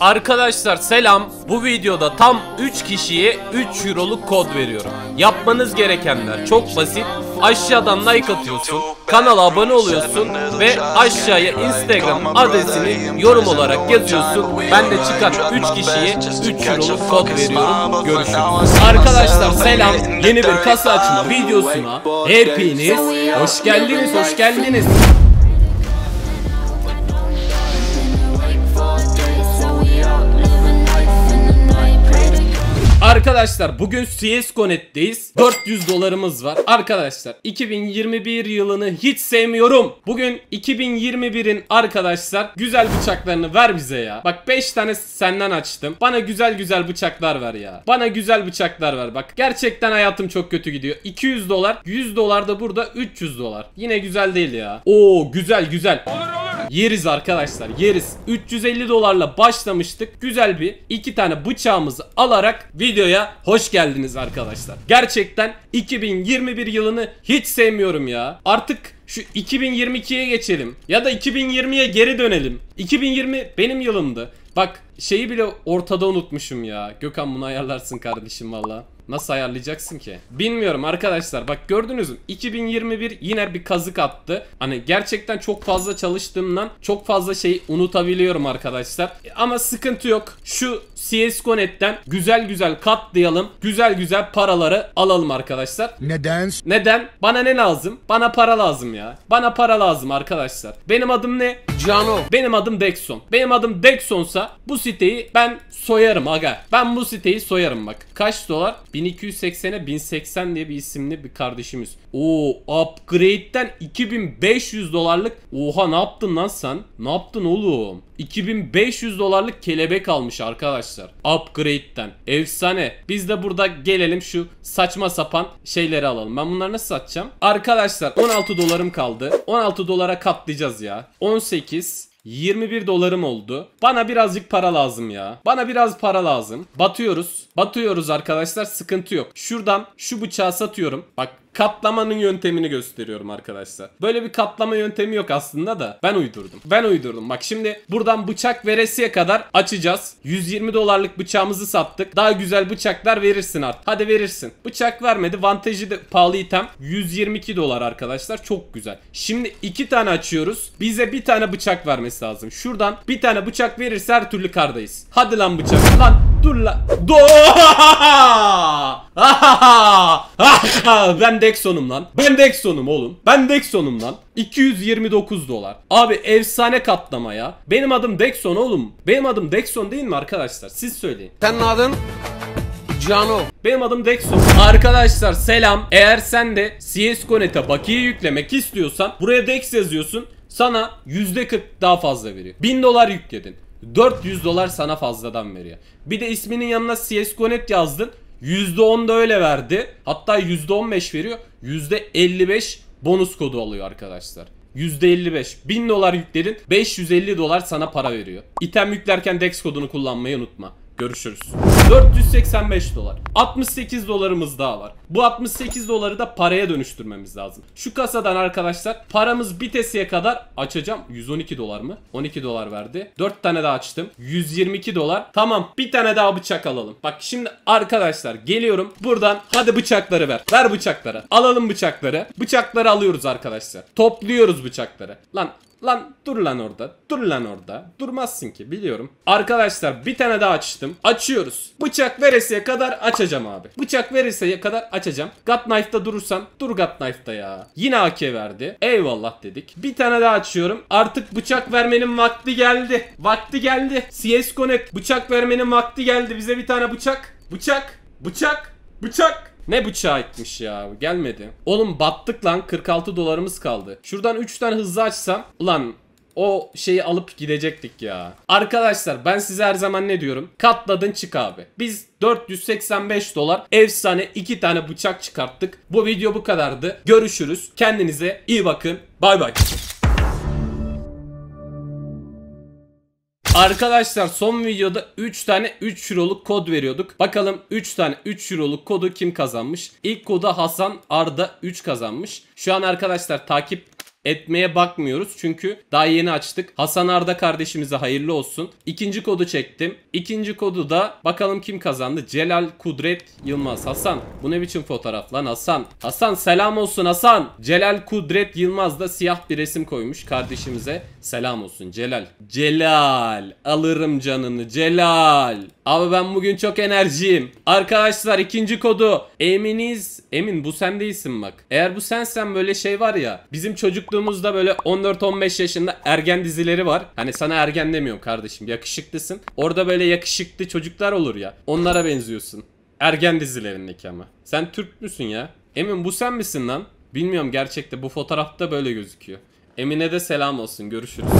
Arkadaşlar selam bu videoda tam 3 kişiye 3 euroluk kod veriyorum Yapmanız gerekenler çok basit Aşağıdan like atıyorsun Kanala abone oluyorsun Ve aşağıya instagram adresini yorum olarak yazıyorsun Ben de çıkan 3 kişiye 3 euroluk kod veriyorum Görüşürüz Arkadaşlar selam yeni bir kasa açma videosuna Hepiniz hoş geldiniz hoş geldiniz Arkadaşlar bugün CSGO.net'teyiz. 400 dolarımız var. Arkadaşlar 2021 yılını hiç sevmiyorum. Bugün 2021'in arkadaşlar güzel bıçaklarını ver bize ya. Bak 5 tane senden açtım. Bana güzel güzel bıçaklar ver ya. Bana güzel bıçaklar ver. Bak gerçekten hayatım çok kötü gidiyor. 200 dolar. 100 dolar da burada 300 dolar. Yine güzel değil ya. Oo güzel güzel. Olur, olur. Yeriz arkadaşlar yeriz. 350 dolarla başlamıştık. Güzel bir iki tane bıçağımızı alarak videoya hoş geldiniz arkadaşlar. Gerçekten 2021 yılını hiç sevmiyorum ya. Artık şu 2022'ye geçelim ya da 2020'ye geri dönelim. 2020 benim yılımdı. Bak şeyi bile ortada unutmuşum ya. Gökhan bunu ayarlarsın kardeşim valla. Nasıl ayarlayacaksın ki? Bilmiyorum arkadaşlar. Bak gördünüz mü? 2021 yine bir kazık attı. Hani gerçekten çok fazla çalıştığımdan çok fazla şey unutabiliyorum arkadaşlar. Ama sıkıntı yok. Şu CSGO.net'ten güzel güzel katlayalım. Güzel güzel paraları alalım arkadaşlar. Neden? Neden? Bana ne lazım? Bana para lazım ya. Bana para lazım arkadaşlar. Benim adım ne? Cano. Benim adım Dexon. Benim adım Dexonsa bu siteyi ben soyarım aga. Ben bu siteyi soyarım bak. Kaç dolar? 1280'e 1080 diye bir isimli bir kardeşimiz. Oo upgrade'den 2500 dolarlık. Oha ne yaptın lan sen? Ne yaptın oğlum? 2500 dolarlık kelebek almış arkadaşlar. Upgrade'den. Efsane. Biz de burada gelelim şu saçma sapan şeyleri alalım. Ben bunları nasıl satacağım? Arkadaşlar 16 dolarım kaldı. 16 dolara katlayacağız ya. 18 21 dolarım oldu. Bana birazcık para lazım ya. Bana biraz para lazım. Batıyoruz. Batıyoruz arkadaşlar sıkıntı yok. Şuradan şu bıçağı satıyorum. Bak katlamanın yöntemini gösteriyorum arkadaşlar. Böyle bir katlama yöntemi yok aslında da ben uydurdum. Ben uydurdum. Bak şimdi buradan bıçak veresiye kadar açacağız. 120 dolarlık bıçağımızı sattık. Daha güzel bıçaklar verirsin artık. Hadi verirsin. Bıçak vermedi. Vantajı da pahalı item. 122 dolar arkadaşlar. Çok güzel. Şimdi iki tane açıyoruz. Bize bir tane bıçak vermesi lazım. Şuradan bir tane bıçak verirse her türlü kardayız. Hadi lan bıçak. Lan dur lan. Doaaaaaa. ben Dexon'um lan. Ben Dexon'um oğlum. Ben Dexon'um lan. 229 dolar. Abi efsane katlama ya. Benim adım Dexon oğlum. Benim adım Dexon değil mi arkadaşlar? Siz söyleyin. Senin adın Cano. Benim adım Dexon. Arkadaşlar selam. Eğer sen de CSGO.net'e bakiye yüklemek istiyorsan buraya Dex yazıyorsun. Sana %40 daha fazla veriyor. 1000 dolar yükledin. 400 dolar sana fazladan veriyor. Bir de isminin yanına CSGO.net yazdın. %10 da öyle verdi. Hatta %15 veriyor. %55 bonus kodu alıyor arkadaşlar. %55. 1000 dolar yükledin 550 dolar sana para veriyor. İtem yüklerken DEX kodunu kullanmayı unutma. Görüşürüz. 485 dolar. 68 dolarımız daha var. Bu 68 doları da paraya dönüştürmemiz lazım. Şu kasadan arkadaşlar paramız bitesiye kadar açacağım. 112 dolar mı? 12 dolar verdi. 4 tane daha açtım. 122 dolar. Tamam bir tane daha bıçak alalım. Bak şimdi arkadaşlar geliyorum. Buradan hadi bıçakları ver. Ver bıçakları. Alalım bıçakları. Bıçakları alıyoruz arkadaşlar. Topluyoruz bıçakları. Lan Lan dur lan orada. Dur lan orada. Durmazsın ki biliyorum. Arkadaşlar bir tane daha açtım. Açıyoruz. Bıçak veresiye kadar açacağım abi. Bıçak veresiye kadar açacağım. God Knife'da durursam dur God Knife'da ya. Yine AK verdi. Eyvallah dedik. Bir tane daha açıyorum. Artık bıçak vermenin vakti geldi. Vakti geldi. CS Connect bıçak vermenin vakti geldi. Bize bir tane bıçak. Bıçak. Bıçak. Bıçak. Ne bıçağı etmiş ya gelmedi. Oğlum battık lan 46 dolarımız kaldı. Şuradan 3 tane hızlı açsam. Ulan o şeyi alıp gidecektik ya. Arkadaşlar ben size her zaman ne diyorum? Katladın çık abi. Biz 485 dolar efsane 2 tane bıçak çıkarttık. Bu video bu kadardı. Görüşürüz. Kendinize iyi bakın. Bay bay. Arkadaşlar son videoda 3 tane 3 Euro'luk kod veriyorduk. Bakalım 3 tane 3 Euro'luk kodu kim kazanmış? İlk koda Hasan Arda 3 kazanmış. Şu an arkadaşlar takip etmeye bakmıyoruz. Çünkü daha yeni açtık. Hasan Arda kardeşimize hayırlı olsun. İkinci kodu çektim. İkinci kodu da bakalım kim kazandı? Celal Kudret Yılmaz. Hasan bu ne biçim fotoğraf lan Hasan? Hasan selam olsun Hasan. Celal Kudret Yılmaz da siyah bir resim koymuş kardeşimize. Selam olsun Celal. Celal alırım canını Celal. Abi ben bugün çok enerjiyim. Arkadaşlar ikinci kodu. Eminiz. Emin bu sen değilsin bak. Eğer bu sensen böyle şey var ya. Bizim çocuk Baktığımızda böyle 14-15 yaşında ergen dizileri var. Hani sana ergen demiyorum kardeşim yakışıklısın. Orada böyle yakışıklı çocuklar olur ya. Onlara benziyorsun. Ergen dizilerindeki ama. Sen Türk müsün ya? Emin bu sen misin lan? Bilmiyorum gerçekte bu fotoğrafta böyle gözüküyor. Emine de selam olsun görüşürüz.